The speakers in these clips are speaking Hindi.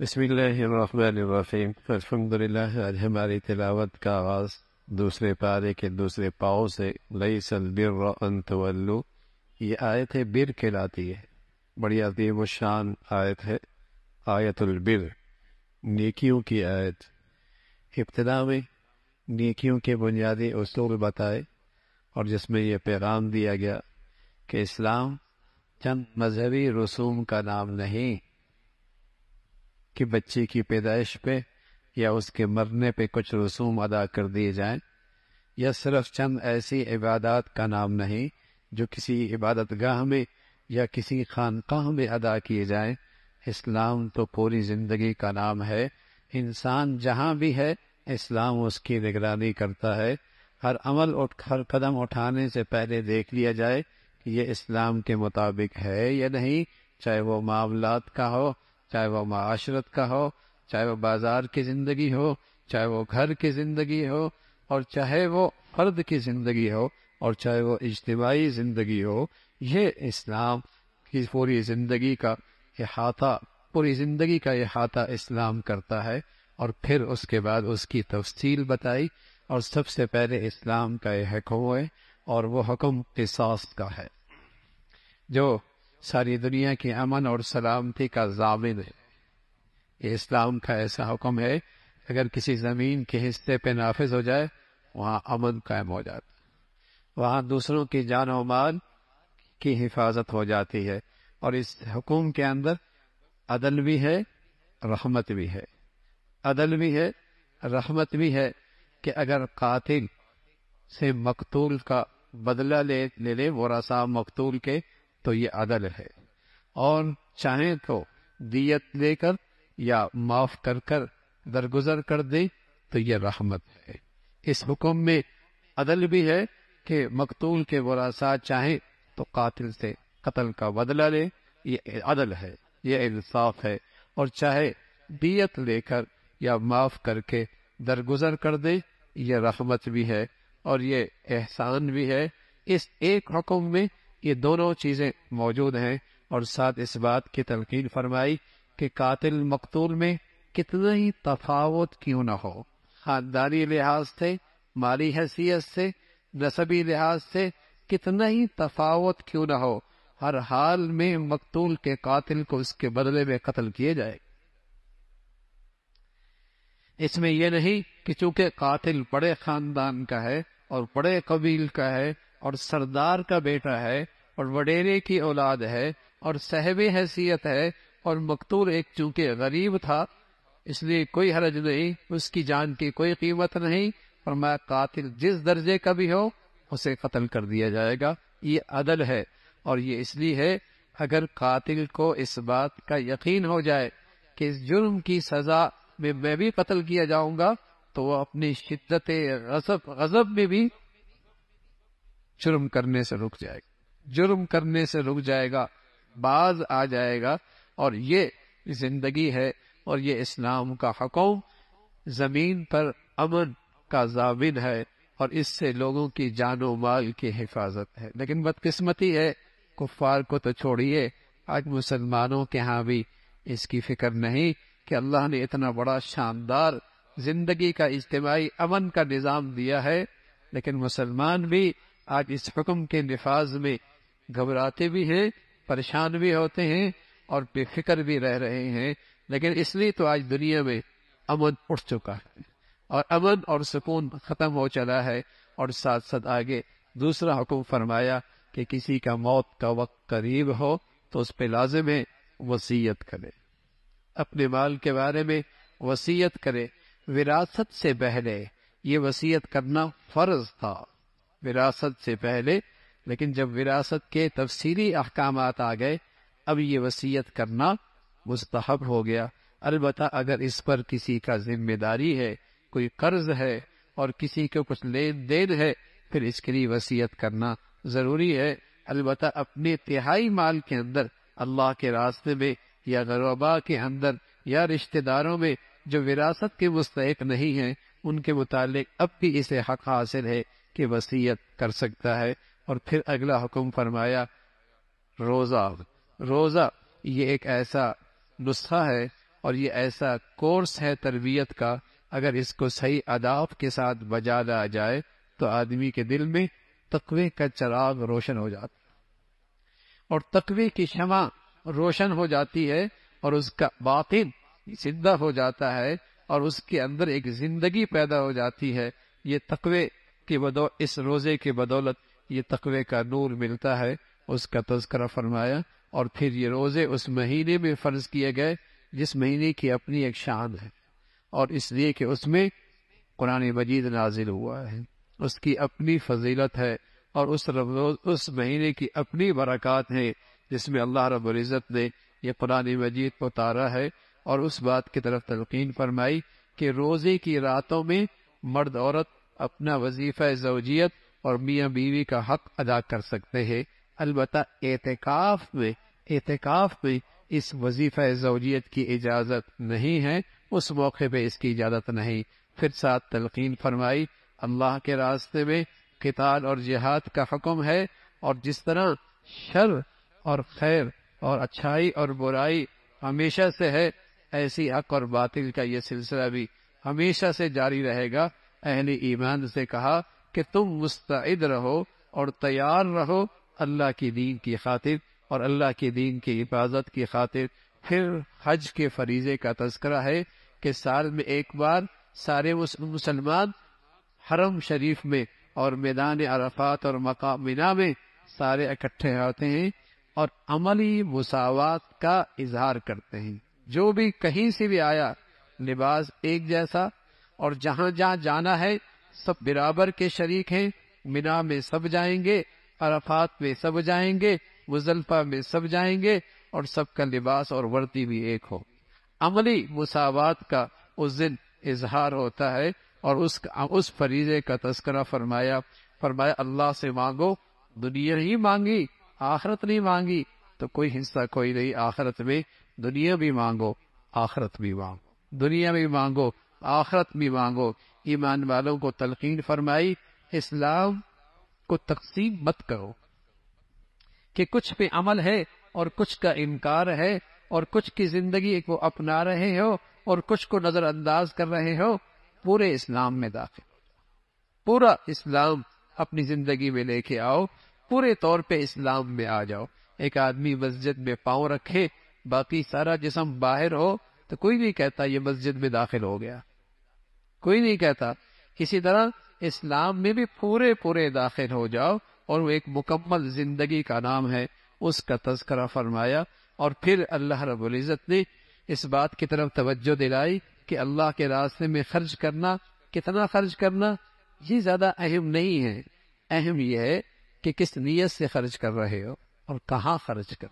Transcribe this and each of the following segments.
बसमीम अलहमदिल्ला आज हमारी तिलावत का आवाज़ दूसरे पारे के दूसरे पाओ से लई सल बिर तवल्लु ये आयत है बिर कहलाती है बड़ी अजीम शान आयत है आयतुलबिर नेकियों की आयत इब्तदा में नेकियों के बुनियादी असूल बताए और जिसमें यह पैगाम दिया गया कि इस्लाम चंद मजहबी रसूम का नाम नहीं कि बच्चे की पैदाइश पे या उसके मरने पे कुछ रसूम अदा कर दिए जाएं यह सिर्फ चंद ऐसी इबादत का नाम नहीं जो किसी इबादत गाह में या किसी खानकाह में अदा किए जाएं इस्लाम तो पूरी जिंदगी का नाम है इंसान जहाँ भी है इस्लाम उसकी निगरानी करता है हर अमल और हर कदम उठाने से पहले देख लिया जाए कि ये इस्लाम के मुताबिक है या नहीं चाहे वो मामलात का हो चाहे वो माशरत का हो चाहे वो बाजार की जिंदगी हो चाहे वो घर की जिंदगी हो और चाहे वो फर्द की जिंदगी हो और चाहे वो इज्तमाही जिंदगी हो ये इस्लाम की पूरी जिंदगी का अहाता पूरी जिंदगी का अहाता इस्लाम करता है और फिर उसके बाद उसकी तफसील बताई और सबसे पहले इस्लाम का यह हुक्म है और वो हुक्म का है जो सारी दुनिया की अमन और सलामती का जामिन है ये इस्लाम का ऐसा हुक्म है अगर किसी ज़मीन के हिस्से पे नाफिज हो जाए वहां अमन कायम हो जाता वहां दूसरों की जान और माल की हिफाजत हो जाती है और इस हुकूम के अंदर अदल भी है रहमत भी है अदल भी है रहमत भी है कि अगर कातिल से मकतूल का बदला ले ले, ले वो रसा मकतूल के तो ये अदल है और चाहे तो दियत लेकर या माफ कर कर दरगुजर कर दे तो ये रहमत है इस हुक्म में अदल भी है कि मकतूल के वरासा चाहे तो कातिल से कत्ल का बदला ले ये अदल है ये इंसाफ है और चाहे दियत लेकर या माफ करके दरगुजर कर दे ये रहमत भी है और ये एहसान भी है इस एक हुक्म में ये दोनों चीजें मौजूद हैं और साथ इस बात की तलकीन फरमाई कि कातिल मकतूल में कितना ही तफावत क्यों न हो खानदानी लिहाज से माली हैसियत से नसबी लिहाज से कितना ही तफावत क्यों ना हो हर हाल में मकतूल के कातिल को उसके बदले में कत्ल किए जाए इसमें यह नहीं कि चूंकि कातिल बड़े खानदान का है और बड़े कबील का है और सरदार का बेटा है और वडेरे की औलाद है और सहब हैसियत है और मकतूर एक चूंकि गरीब था इसलिए कोई हरज नहीं उसकी जान की कोई कीमत नहीं और मैं कातिल जिस दर्जे का भी हो उसे कत्ल कर दिया जाएगा ये अदल है और ये इसलिए है अगर कातिल को इस बात का यकीन हो जाए कि इस जुर्म की सजा में मैं भी कत्ल किया जाऊंगा तो वह अपनी शिद्दत गजब में भी जुर्म करने से रुक जाएगा जुर्म करने से रुक जाएगा बाज आ जाएगा और ये जिंदगी है और ये इस्लाम का हकूम जमीन पर अमन का जाविन है और इससे लोगों की जानो माल की हिफाजत है लेकिन बदकिस्मती है कुफार को तो छोड़िए आज मुसलमानों के यहाँ भी इसकी फिक्र नहीं कि अल्लाह ने इतना बड़ा शानदार जिंदगी का इज्तमाही अमन का निज़ाम दिया है लेकिन मुसलमान भी आज इस हुक्म के नफाज में घबराते भी हैं परेशान भी होते हैं और बेफिक्र भी रह रहे हैं लेकिन इसलिए तो आज दुनिया में अमन उठ चुका है और अमन और सुकून खत्म हो चला है और साथ साथ आगे दूसरा हुक्म फरमाया कि किसी का मौत का वक्त करीब हो तो उस पर लाजिम है वसीयत करे अपने माल के बारे में वसीयत करे विरासत से पहले ये वसीयत करना फर्ज था विरासत से पहले लेकिन जब विरासत के तफसीली अहकाम आ गए अब ये वसीयत करना मुस्तहब हो गया अलबत् अगर इस पर किसी का जिम्मेदारी है कोई कर्ज है और किसी को कुछ लेन देन है फिर इसके लिए वसीयत करना जरूरी है अलबत् अपने तिहाई माल के अंदर अल्लाह के रास्ते में या गरबा के अंदर या रिश्तेदारों में जो विरासत के मुस्तक नहीं है उनके मुतालिक अब भी इसे हक हासिल है कि वसीयत कर सकता है और फिर अगला हुक्म फरमाया रोज़ा रोज़ा ये एक ऐसा नुस्खा है और ये ऐसा कोर्स है तरबियत का अगर इसको सही अदाब के साथ बजा ला जाए तो आदमी के दिल में तकवे का चराग रोशन हो जाता और तकवे की क्षमा रोशन हो जाती है और उसका बातिन जिंदा हो जाता है और उसके अंदर एक जिंदगी पैदा हो जाती है ये तकवे कि बदौ इस रोजे की बदौलत ये तकवे का नूर मिलता है उसका तस्करा फरमाया और फिर ये रोजे उस महीने में फर्ज किए गए जिस महीने की अपनी एक शान है और इसलिए कि उसमें कुरान मजीद नाजिल हुआ है उसकी अपनी फजीलत है और उस उस महीने की अपनी बरक़ात है जिसमें अल्लाह रबुल्ज़त ने यह कुरान मजीद को उतारा है और उस बात की तरफ तलकिन फरमाई कि रोज़े की रातों में मर्द औरत अपना वजीफा जवजियत और मियाँ बीवी का हक अदा कर सकते हैं अलबत् एहतिकाफ में एहतिकाफ में इस वजीफा जवजियत की इजाज़त नहीं है उस मौके पे इसकी इजाज़त नहीं फिर साथ तलकिन फरमाई अल्लाह के रास्ते में किताल और जिहाद का हुक्म है और जिस तरह शर और खैर और अच्छाई और बुराई हमेशा से है ऐसी हक और बातिल का ये सिलसिला भी हमेशा से जारी रहेगा अहल ईमान से कहा कि तुम मुस्तैद रहो और तैयार रहो अल्लाह की दीन की खातिर और अल्लाह के दीन की हिफाजत की खातिर फिर हज के फरीजे का तस्करा है कि साल में एक बार सारे मुसलमान हरम शरीफ में और मैदान अरफात और मकाम में सारे इकट्ठे होते हैं और अमली मुसावत का इजहार करते हैं जो भी कहीं से भी आया लिबास एक जैसा और जहाँ जहाँ जाना है सब बराबर के शरीक हैं मीना में सब जाएंगे अरफात में सब जाएंगे मुजल्फा में सब जाएंगे और सबका लिबास और वर्दी भी एक हो अमली मुसावत का उस दिन इजहार होता है और उस उस फरीजे का तस्करा फरमाया फरमाया अल्लाह से मांगो दुनिया ही मांगी आखरत नहीं मांगी तो कोई हिस्सा कोई नहीं आखरत में दुनिया भी मांगो आखरत भी मांगो दुनिया भी मांगो आखरत भी मांगो ईमान वालों को तलकीन फरमाई इस्लाम को तकसीम मत करो कि कुछ पे अमल है और कुछ का इनकार है और कुछ की जिंदगी को अपना रहे हो और कुछ को नजरअंदाज कर रहे हो पूरे इस्लाम में दाखिल पूरा इस्लाम अपनी जिंदगी में लेके आओ पूरे तौर पे इस्लाम में आ जाओ एक आदमी मस्जिद में पांव रखे बाकी सारा जिसम बाहर हो तो कोई भी कहता ये मस्जिद में दाखिल हो गया कोई नहीं कहता किसी तरह इस्लाम में भी पूरे पूरे दाखिल हो जाओ और वो एक मुकम्मल जिंदगी का नाम है उसका तस्करा फरमाया और फिर अल्लाह रबुल्जत ने इस बात की तरफ तवज्जो दिलाई कि अल्लाह के रास्ते में खर्च करना कितना खर्च करना ये ज्यादा अहम नहीं है अहम यह है कि किस नीयत से खर्च कर रहे हो और कहा खर्च कर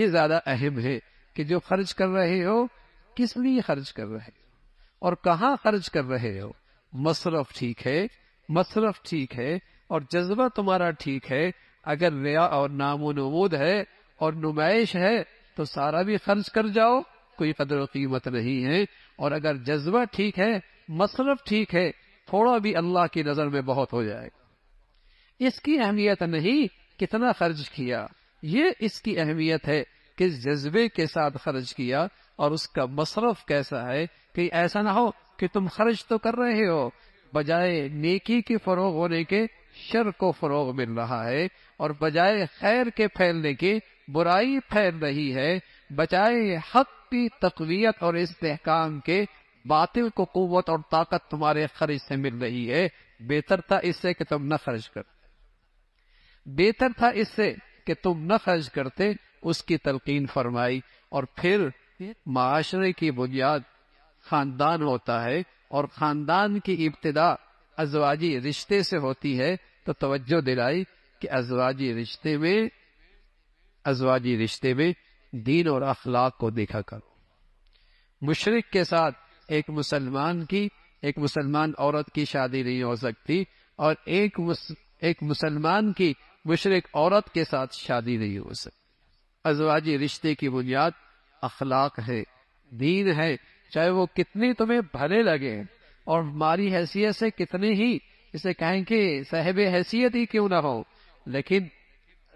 ये ज्यादा अहम है कि जो खर्च कर रहे हो किस लिए खर्च कर रहे हो और कहाँ खर्च कर रहे हो मसरफ ठीक है मसरफ ठीक है और जज्बा तुम्हारा ठीक है अगर रिया और नामो नमूद है और नुमाइश है तो सारा भी खर्च कर जाओ कोई कदर कीमत नहीं है और अगर जज्बा ठीक है मसरफ ठीक है थोड़ा भी अल्लाह की नजर में बहुत हो जाएगा इसकी अहमियत नहीं कितना खर्च किया ये इसकी अहमियत है किस जज्बे के साथ खर्च किया और उसका मसरफ कैसा है कि ऐसा ना हो कि तुम खर्च तो कर रहे हो बजाय नेकी के फरोग होने के शर को फरोग मिल रहा है और बजाय खैर के फैलने के बुराई फैल रही है बजाय हक की तकवीत और इस्तेकाम के बातिल को कुत और ताकत तुम्हारे खर्च से मिल रही है बेहतर था इससे कि तुम न खर्च कर बेहतर था इससे कि तुम न खर्च करते उसकी तलकीन फरमाई और फिर माशरे की बुनियाद खानदान होता है और खानदान की इब्तदा अजवाजी रिश्ते से होती है तो तवज्जो दिलाई कि अजवाजी रिश्ते में अजवाजी रिश्ते में दीन और अखलाक को देखा करो मुशरक के साथ एक मुसलमान की एक मुसलमान औरत की शादी नहीं हो सकती और एक मुस, एक मुसलमान की मुशरक औरत के साथ शादी नहीं हो सकती अजवाजी रिश्ते की बुनियाद अखलाक है दीन है चाहे वो कितनी तुम्हें भले लगे और हमारी हैसियत से कितने ही इसे कहें कि साहेब हैसियत ही क्यों ना हो लेकिन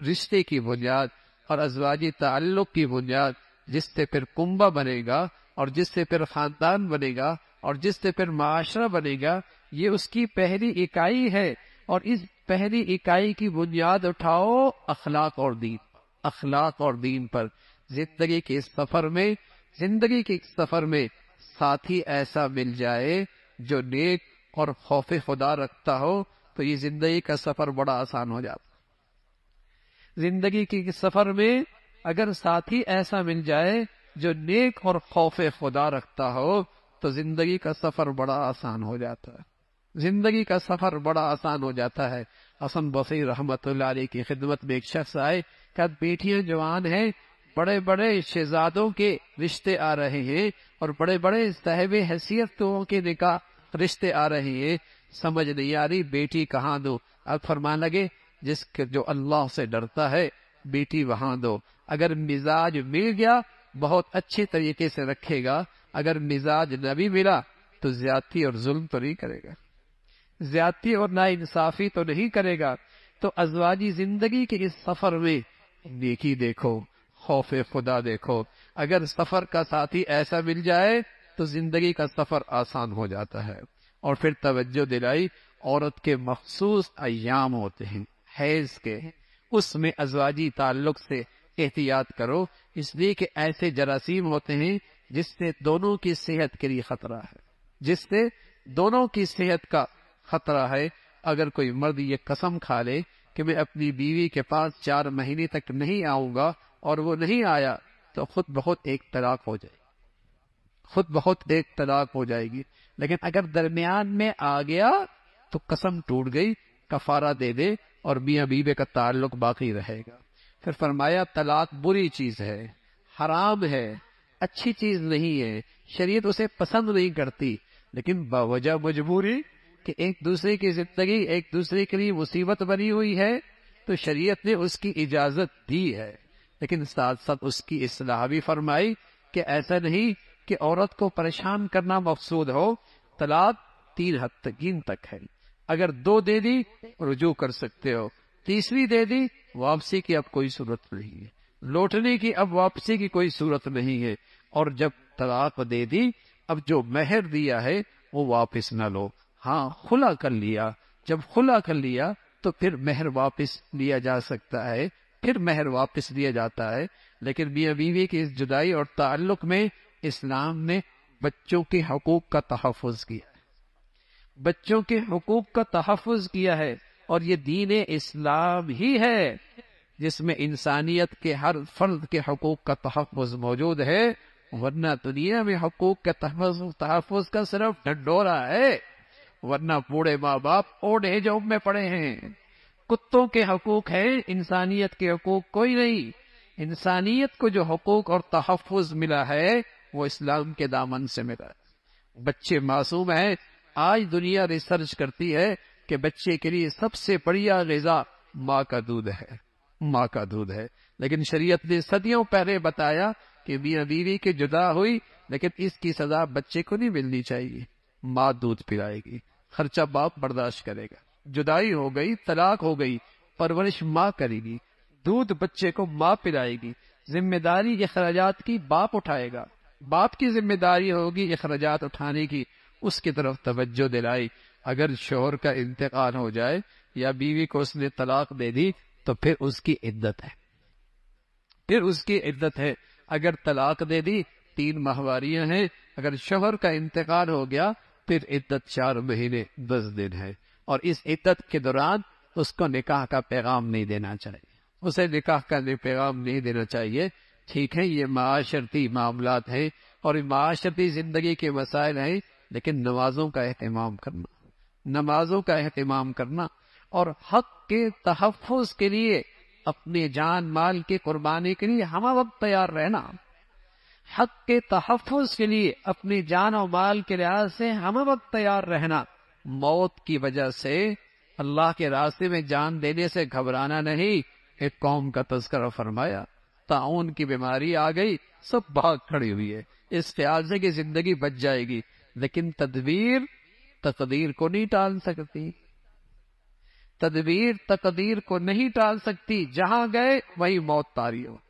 रिश्ते की बुनियाद और अजवाजी ताल्लुक की बुनियाद जिससे फिर कुंबा बनेगा और जिससे फिर खानदान बनेगा और जिससे फिर माशरा बनेगा ये उसकी पहली इकाई है और इस पहली इकाई की बुनियाद उठाओ अखलाक और दीन अखलाक और दीन पर जिंदगी के सफर में जिंदगी के सफर में साथी ऐसा मिल जाए जो नेक और खौफ खुदा रखता हो तो ये जिंदगी का सफर बड़ा आसान हो जाता जिंदगी के सफर में अगर साथी ऐसा मिल जाए जो नेक और खौफ खुदा रखता हो तो जिंदगी का सफर बड़ा आसान हो जाता है जिंदगी का सफर बड़ा आसान हो जाता है असम बसी रहमत की खिदमत में एक शख्स आए क्या बेटियां जवान हैं बड़े बड़े शहजादों के रिश्ते आ रहे हैं और बड़े बड़े साहब हैसियतों के निका रिश्ते आ रहे हैं समझ नहीं आ रही बेटी कहाँ दो अब फरमान लगे जिस जो अल्लाह से डरता है बेटी वहां दो अगर मिजाज मिल गया बहुत अच्छे तरीके से रखेगा अगर मिजाज न भी मिला तो ज्यादती और जुल्म तो नहीं करेगा ज्यादती और ना इंसाफी तो नहीं करेगा तो अजवाजी जिंदगी के इस सफर में नेकी देखो खौफ खुदा देखो अगर सफर का साथी ऐसा मिल जाए तो जिंदगी का सफर आसान हो जाता है और फिर तवज्जो दिलाई औरत के मखसूस अयाम होते हैं हैज के उसमें अजवाजी ताल्लुक से एहतियात करो इसलिए कि ऐसे जरासीम होते हैं जिससे दोनों की सेहत के लिए खतरा है जिससे दोनों की सेहत का खतरा है अगर कोई मर्द ये कसम खा ले कि मैं अपनी बीवी के पास चार महीने तक नहीं आऊंगा और वो नहीं आया तो खुद बहुत एक तलाक हो जाएगी खुद बहुत एक तलाक हो जाएगी लेकिन अगर दरमियान में आ गया तो कसम टूट गई कफारा दे दे और मियाँ बीबे का ताल्लुक बाकी रहेगा फिर फरमाया तलाक बुरी चीज है हराम है अच्छी चीज नहीं है शरीयत उसे पसंद नहीं करती लेकिन बावजह मजबूरी कि एक दूसरे की जिंदगी एक दूसरे के लिए मुसीबत बनी हुई है तो शरीयत ने उसकी इजाजत दी है लेकिन साथ साथ उसकी इसलाह भी फरमाई कि ऐसा नहीं कि औरत को परेशान करना मकसूद हो तलाक तीन हद तकीन तक है अगर दो दे दी रुजू कर सकते हो तीसरी दे दी वापसी की अब कोई सूरत नहीं है लौटने की अब वापसी की कोई सूरत नहीं है और जब तलाक दे दी अब जो मेहर दिया है वो वापस न लो हाँ खुला कर लिया जब खुला कर लिया तो फिर मेहर वापस लिया जा सकता है फिर महर वापस दिया जाता है लेकिन मियाँ बीवी की इस जुदाई और ताल्लुक में इस्लाम ने बच्चों के हकूक का तहफ़ किया बच्चों के हकूक का तहफ़ किया है और ये दीन इस्लाम ही है जिसमें इंसानियत के हर फर्द के हकूक का तहफ़ मौजूद है वरना दुनिया में हकूक के तहफ़ का सिर्फ ढंडोरा है वरना बूढ़े माँ बाप ओढ़े जो में पड़े हैं कुत्तों के हकूक है इंसानियत के हकूक कोई नहीं इंसानियत को जो हकूक और तहफ़ मिला है वो इस्लाम के दामन से मिला बच्चे मासूम हैं आज दुनिया रिसर्च करती है कि बच्चे के लिए सबसे बढ़िया गजा माँ का दूध है माँ का दूध है लेकिन शरीयत ने सदियों पहले बताया कि मियाँ बीवी की जुदा हुई लेकिन इसकी सजा बच्चे को नहीं मिलनी चाहिए माँ दूध पिलाएगी खर्चा बाप बर्दाश्त करेगा जुदाई हो गई तलाक हो गई परवरिश माँ करेगी दूध बच्चे को माँ पिलाएगी जिम्मेदारी अखराजात की बाप उठाएगा बाप की जिम्मेदारी होगी अखराजात उठाने की उसकी तरफ तवज्जो दिलाई अगर शोहर का इंतकाल हो जाए या बीवी को उसने तलाक दे दी तो फिर उसकी इद्दत है फिर उसकी इद्दत है अगर तलाक दे दी तीन माहवारियां हैं अगर शोहर का इंतकाल हो गया फिर इद्दत चार महीने दस दिन है और इस इद्दत के दौरान उसको निकाह का पैगाम नहीं देना चाहिए उसे निकाह का पैगाम नहीं देना चाहिए ठीक है ये माशरती मामला है और माशरती जिंदगी के मसायल हैं लेकिन नमाजों का अहतमाम करना नमाजों का अहतमाम करना और हक के तहफ़ के लिए अपने जान माल की कुर्बानी के लिए हम वक्त तैयार रहना हक के तहफ़ के लिए अपने जान और माल के लिहाज से हम वक्त तैयार रहना मौत की वजह से अल्लाह के रास्ते में जान देने से घबराना नहीं एक कौम का तस्करा फरमाया ताउन की बीमारी आ गई सब भाग खड़ी हुई है इस ख्याल से जिंदगी बच जाएगी लेकिन तदबीर तकदीर को नहीं टाल सकती तदबीर तकदीर को नहीं टाल सकती जहां गए वही मौत तारी हो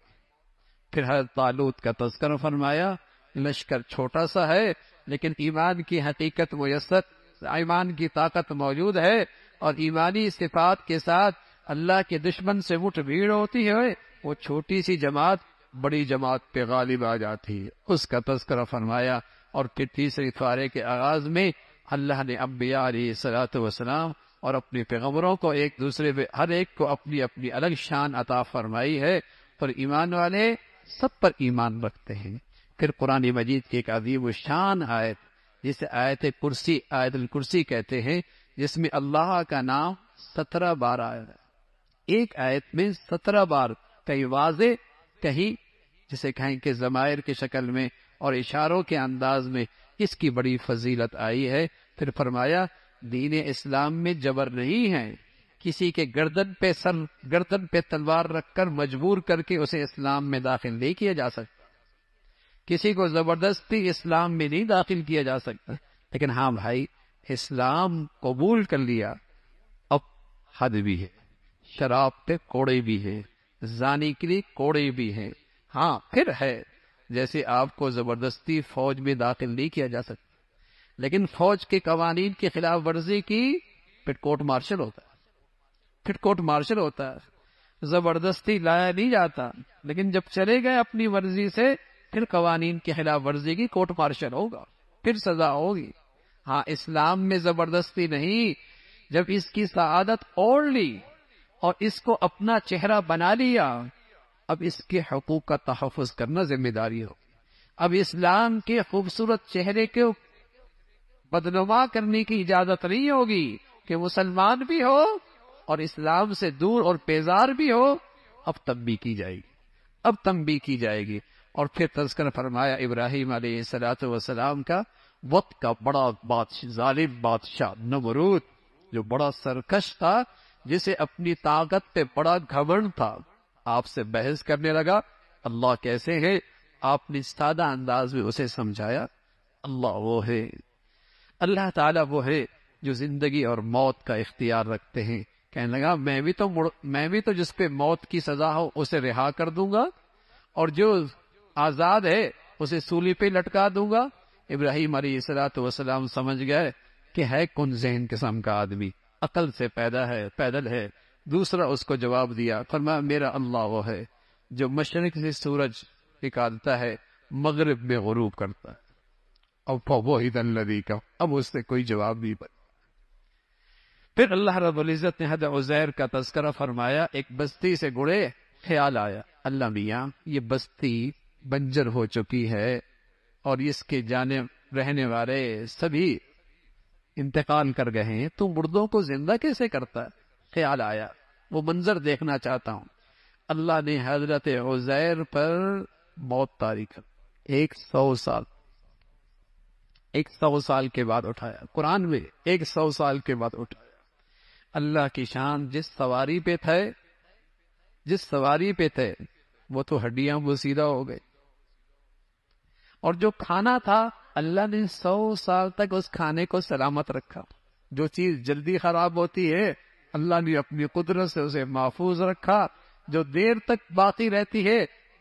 फिर हर तालूत का तस्कर फरमाया लश्कर छोटा सा है लेकिन ईमान की हकीकत मुयसर ईमान की ताकत मौजूद है और ईमानी इस्तीफात के साथ अल्लाह के दुश्मन से मुठ भीड़ होती है वो छोटी सी जमात बड़ी जमात पे गालिब आ जाती है उसका तस्करा फरमाया और फिर तीसरे फारे के आगाज में अल्लाह ने अम्बिया सलात वसलाम और अपने पैगम्बरों को एक दूसरे पे हर एक को अपनी अपनी अलग शान अता फरमाई है पर ईमान वाले सब पर ईमान रखते हैं फिर कुरानी मजीद की एक अजीब शान आयत जिसे आयत कुर्सी आयत कुर्सी कहते हैं जिसमें अल्लाह का नाम सत्रह बार आया है एक आयत में सत्रह बार कहीं वाजे कहीं जिसे कहें कि जमायर की शक्ल में और इशारों के अंदाज में इसकी बड़ी फजीलत आई है फिर फरमाया दीन इस्लाम में जबर नहीं है किसी के गर्दन पे सर गर्दन पे तलवार रखकर मजबूर करके उसे इस्लाम में दाखिल नहीं किया जा सकता किसी को जबरदस्ती इस्लाम में नहीं दाखिल किया जा सकता लेकिन हाँ भाई इस्लाम कबूल कर लिया अब हद भी है शराब पे कोड़े भी है जानी के लिए कोड़े भी हैं हाँ फिर है जैसे आपको जबरदस्ती फौज में दाखिल नहीं किया जा सकता लेकिन फौज के कवानीन की खिलाफ वर्जी की फिर कोर्ट मार्शल होता फिर कोर्ट मार्शल होता जबरदस्ती लाया नहीं जाता लेकिन जब चले गए अपनी मर्जी से फिर कवानीन की खिलाफ वर्जी की कोर्ट मार्शल होगा फिर सजा होगी हाँ इस्लाम में जबरदस्ती नहीं जब इसकी सआदत ओढ़ ली और इसको अपना चेहरा बना लिया अब इसके हकूक का तहफ़ करना जिम्मेदारी हो अब इस्लाम के खूबसूरत चेहरे को बदनुमा करने की इजाजत नहीं होगी कि मुसलमान भी हो और इस्लाम से दूर और पेजार भी हो अब तब भी की जाएगी अब भी की जाएगी और फिर तस्कर फरमाया इब्राहिम सलाम का वक्त का बड़ा बादशाह जालिम बादशाह नमरूद जो बड़ा सरकश था जिसे अपनी ताकत पे बड़ा घमंड था आपसे बहस करने लगा अल्लाह कैसे है आपने सादा अंदाज में उसे समझाया अल्लाह वो है अल्लाह ताला वो है जो जिंदगी और मौत का इख्तियार रखते हैं कहने लगा मैं भी तो मैं भी तो जिसपे मौत की सजा हो उसे रिहा कर दूंगा और जो आजाद है उसे सूली पे लटका दूंगा इब्राहिम अली सलाम समझ गए कि है कौन जहन किस्म का आदमी अकल से पैदा है पैदल है दूसरा उसको जवाब दिया फरमा मेरा अल्लाह वो है जो मशरक से सूरज निकालता है मगरब में गरूब करता है अब वो ही तल्लदी का अब उससे कोई जवाब नहीं बन फिर अल्लाह रबुल्जत ने हद उजैर का तस्करा फरमाया एक बस्ती से गुड़े ख्याल आया अल्लाह मियाँ ये बस्ती बंजर हो चुकी है और इसके जाने रहने वाले सभी इंतकाल कर गए हैं तो मुर्दों को जिंदा कैसे करता ख्याल आया वो मंजर देखना चाहता हूं अल्लाह ने हजरत उजैर पर मौत तारीख एक सौ साल एक सौ साल के बाद उठाया कुरान में एक सौ साल के बाद उठाया अल्लाह की शान जिस सवारी पे थे जिस सवारी पे थे वो तो हड्डियां वो सीधा हो गई और जो खाना था अल्लाह ने सौ साल तक उस खाने को सलामत रखा जो चीज जल्दी खराब होती है अल्लाह ने अपनी कुदरत से उसे महफूज रखा जो देर तक बाकी रहती है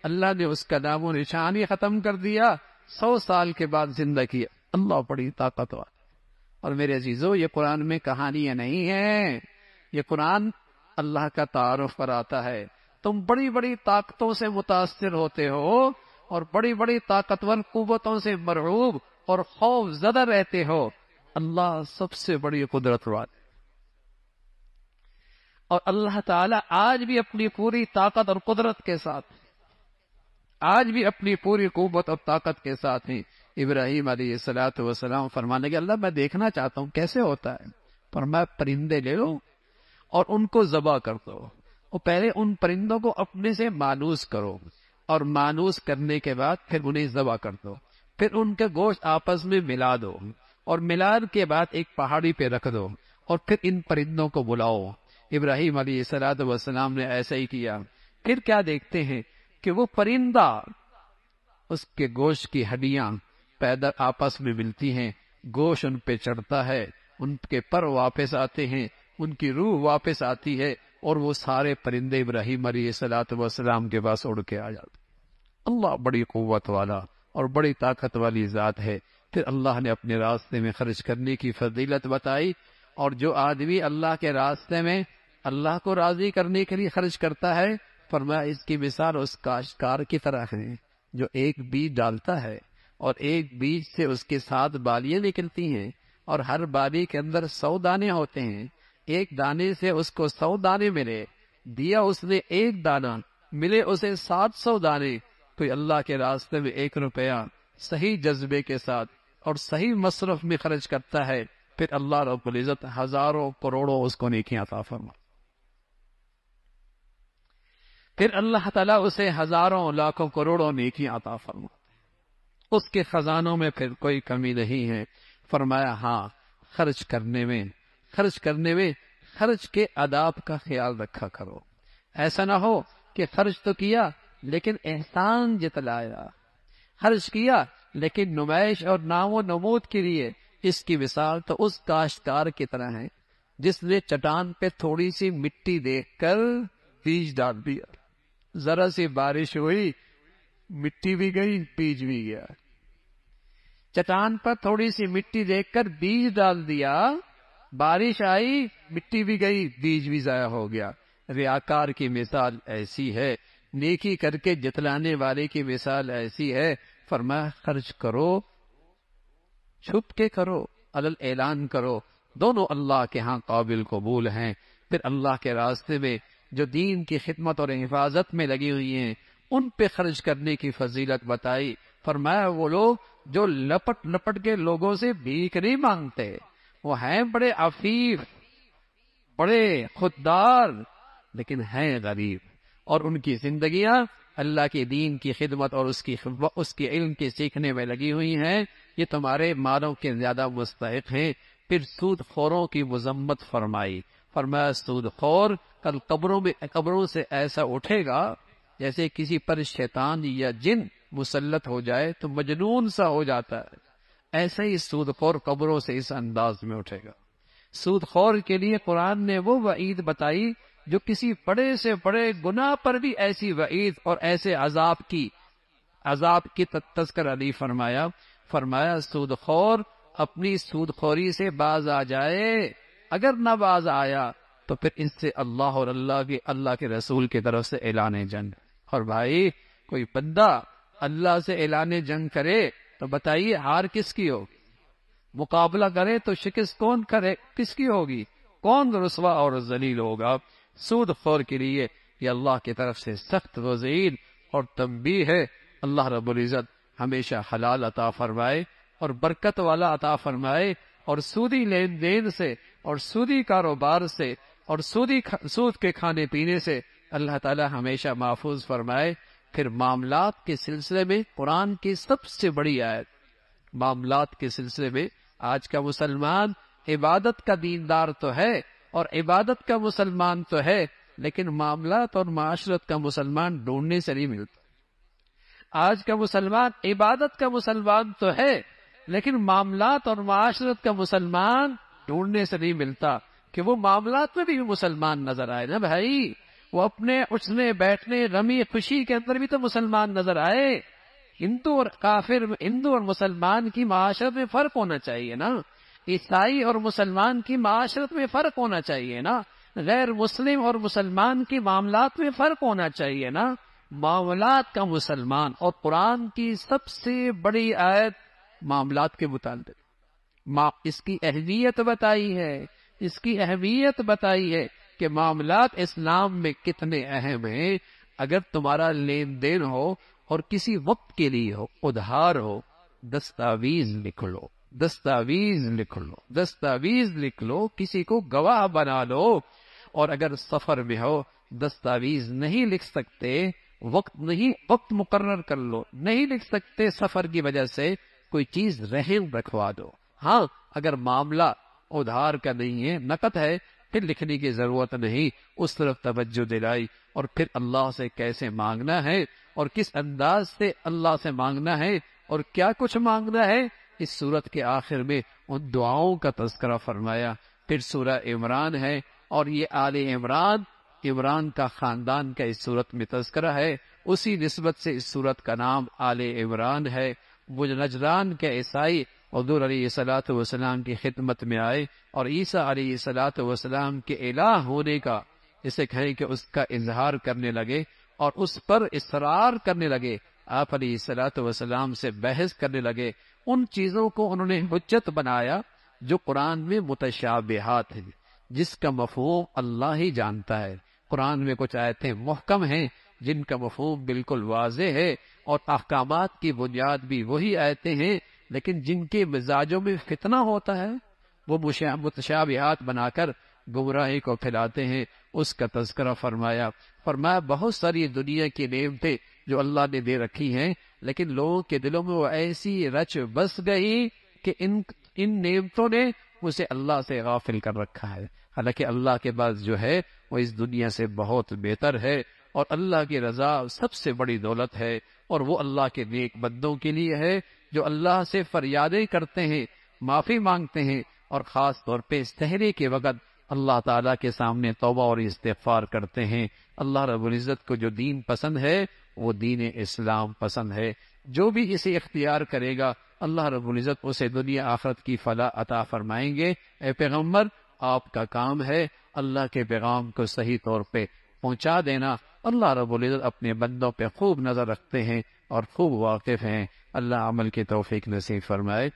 अल्लाह ने उसका नामो निशान ही खत्म कर दिया सौ साल के बाद जिंदा किया अल्लाह बड़ी ताकतवर और मेरे अजीजों ये कुरान में कहानियां नहीं है ये कुरान अल्लाह का तारुफ कराता है तुम बड़ी बड़ी ताकतों से मुतासर होते हो और बड़ी बड़ी ताकतवर कुतों से मरूब और खौफ जदा रहते हो अल्लाह सबसे बड़ी कुदरत वाले और अल्लाह ताला आज भी अपनी पूरी ताकत और कुदरत के साथ आज भी अपनी पूरी कुत और ताकत के साथ ही इब्राहिम अली सलात वसलाम फरमाने के अल्लाह मैं देखना चाहता हूँ कैसे होता है पर मैं परिंदे ले लू और उनको जबा कर दो और पहले उन परिंदों को अपने से मानूस करो और मानूस करने के बाद फिर उन्हें जबा कर दो फिर उनका गोश्त आपस में मिला दो और मिलान के बाद एक पहाड़ी पे रख दो और फिर इन परिंदों को बुलाओ इब्राहिम अली सलात वसलाम ने ऐसा ही किया फिर क्या देखते हैं कि वो परिंदा उसके गोश्त की हड्डियां पैदा आपस में मिलती हैं गोश्त उन पे चढ़ता है उनके पर वापस आते हैं उनकी रूह वापस आती है और वो सारे परिंदे इब्राहिम अली सलात वसलाम के पास उड़ के आ जाते अल्लाह बड़ी क़वत वाला और बड़ी ताकत वाली ज़ात है फिर अल्लाह ने अपने रास्ते में खर्च करने की फजीलत बताई और जो आदमी अल्लाह के रास्ते में अल्लाह को राजी करने के लिए खर्च करता है फरमा इसकी मिसाल उस काश्तकार की तरह है जो एक बीज डालता है और एक बीज से उसके साथ बालियां निकलती हैं और हर बाली के अंदर सौ दाने होते हैं एक दाने से उसको सौ दाने मिले दिया उसने एक दाना मिले उसे सात सौ दाने कोई अल्लाह के रास्ते में एक रुपया सही जज्बे के साथ और सही मसरफ में खर्च करता है फिर अल्लाह रबुल्जत हजारों करोड़ों उसको नेकी अता फरमा फिर अल्लाह ताला उसे हजारों लाखों करोड़ों नेकी अता फरमा उसके खजानों में फिर कोई कमी नहीं है फरमाया हाँ खर्च करने में खर्च करने में खर्च के आदाब का ख्याल रखा करो ऐसा ना हो कि खर्च तो किया लेकिन एहसान जतलाया खर्च किया लेकिन नुमाइश और नामो नमूद के लिए इसकी मिसाल तो उस काश्तकार की तरह है जिसने चट्टान पे थोड़ी सी मिट्टी देखकर बीज डाल दिया जरा सी बारिश हुई मिट्टी भी गई बीज भी गया चट्टान पर थोड़ी सी मिट्टी देखकर बीज डाल दिया बारिश आई मिट्टी भी गई बीज भी जाया हो गया रियाकार की मिसाल ऐसी है नेकी करके जतलाने वाले की मिसाल ऐसी है फरमा खर्च करो छुप के करो अलल ऐलान करो दोनों अल्लाह के यहाँ काबिल कबूल हैं फिर अल्लाह के रास्ते में जो दीन की खिदमत और हिफाजत में लगी हुई हैं उन पे खर्च करने की फजीलत बताई फरमाया वो लोग जो लपट लपट के लोगों से भीख नहीं मांगते वो हैं बड़े आफीफ बड़े खुददार लेकिन हैं गरीब और उनकी जिंदगियां अल्लाह के दीन की खिदमत और उसकी उसके इल्म के सीखने में लगी हुई हैं ये तुम्हारे मालों के ज्यादा मुस्तक हैं फिर सूद खोरों की मजम्मत फरमाई फरमाया सूद खोर कल कब्रों में कब्रों से ऐसा उठेगा जैसे किसी पर शैतान या जिन मुसलत हो जाए तो मजनून सा हो जाता है ऐसे ही सूद खोर कब्रों से इस अंदाज में उठेगा सूद खोर के लिए कुरान ने वो वईद बताई जो किसी बड़े से बड़े गुनाह पर भी ऐसी वईद और ऐसे अजाब की अजाब की तस्कर अली फरमाया फरमाया सूद खोर अपनी सूद खोरी से बाज आ जाए अगर न बाज आया तो फिर इससे अल्लाह और अल्लाह के अल्लाह के रसूल की तरफ से ऐलान जंग और भाई कोई बंदा अल्लाह से ऐलान जंग करे तो बताइए हार किसकी होगी मुकाबला करे तो शिकस्त कौन करे किसकी होगी कौन रसवा और जलील होगा सूद खोर के लिए ये अल्लाह की तरफ से सख्त वजीन और तंबी है अल्लाह रबुल्जत हमेशा हलाल अता फरमाए और बरकत वाला अता फरमाए और सूदी लेन देन से और सूदी कारोबार से और सूदी सूद के खाने पीने से अल्लाह ताला हमेशा महफूज फरमाए फिर मामलात के सिलसिले में कुरान की सबसे बड़ी आयत मामलात के सिलसिले में आज का मुसलमान इबादत का दीनदार तो है और इबादत का मुसलमान तो है लेकिन मामलात और माशरत का मुसलमान ढूंढने से नहीं मिलता आज का मुसलमान इबादत का मुसलमान तो है लेकिन मामलात और माशरत का मुसलमान ढूंढने से नहीं मिलता कि वो मामलात में भी मुसलमान नजर आए ना भाई वो अपने उठने बैठने रमी खुशी के अंदर भी तो मुसलमान नजर आए हिंदू और काफिर हिंदू और मुसलमान की माशरत में फर्क होना चाहिए ना ईसाई और मुसलमान की माशरत में फर्क होना चाहिए ना गैर मुस्लिम और मुसलमान के मामलात में फर्क होना चाहिए ना मामलात का मुसलमान और कुरान की सबसे बड़ी आयत मामलात के मुताबिक इसकी अहमियत बताई है इसकी अहमियत बताई है के मामला इस्लाम में कितने अहम हैं अगर तुम्हारा लेन देन हो और किसी वक्त के लिए हो उधार हो दस्तावेज लिख लो दस्तावेज लिख लो दस्तावेज लिख लो किसी को गवाह बना लो और अगर सफर में हो दस्तावेज नहीं लिख सकते वक्त नहीं वक्त मुकर्र कर लो नहीं लिख सकते सफर की वजह से कोई चीज रहम रखवा दो हाँ अगर मामला उधार का नहीं है नकद है फिर लिखने की जरूरत नहीं उस तरफ तवज्जो दिलाई और फिर अल्लाह से कैसे मांगना है और किस अंदाज से अल्लाह से मांगना है और क्या कुछ मांगना है इस सूरत के आखिर में उन दुआओं का तस्करा फरमाया फिर सूरह इमरान है और ये आल इमरान इमरान का खानदान का इस सूरत में तस्करा है उसी नस्बत से इस सूरत का नाम आल इमरान है वो नजरान के ईसाई हजूर सलात वसलाम की खिदमत में आए और ईसा अली सलात वसलाम के एला होने का इसे कहें कि उसका इजहार करने लगे और उस पर इसरार करने लगे आप सलात वसलाम से बहस करने लगे उन चीज़ों को उन्होंने हजत बनाया जो कुरान में मुतशाबहत है जिसका मफहम अल्लाह ही जानता है कुरान में कुछ आयते महकम है जिनका मफहम बिल्कुल वाज है और अहकाम की बुनियाद भी वही आयते हैं लेकिन जिनके मिजाजों में फितना होता है वो मुतशाबियात बनाकर गुमराही को फैलाते हैं उसका तस्करा फरमाया फरमाया बहुत सारी दुनिया की नियमतें जो अल्लाह ने दे रखी हैं लेकिन लोगों के दिलों में वो ऐसी रच बस गई कि इन इन नियमतों ने उसे अल्लाह से गाफिल कर रखा है हालांकि अल्लाह के पास जो है वो इस दुनिया से बहुत बेहतर है और अल्लाह की रजा सबसे बड़ी दौलत है और वो अल्लाह के नेक बंदों के लिए है जो अल्लाह से फरियादें करते हैं माफी मांगते हैं और खास तौर पे इस तहरे के वक़्त अल्लाह ताला के सामने तोबा और इस्तफार करते हैं अल्लाह रबुल्ज़त को जो दीन पसंद है वो दीन इस्लाम पसंद है जो भी इसे इख्तियार करेगा अल्लाह रबुल्ज़त उसे दुनिया आखरत की फला अता फरमाएंगे ए पैगम्बर आपका काम है अल्लाह के पैगाम को सही तौर पर पहुंचा देना अल्लाह रबुल्ज़त अपने बंदों पे खूब नज़र रखते हैं और खूब वाकिफ़ हैं अल्लाह अमल के तोफ़ी नसीब फरमाए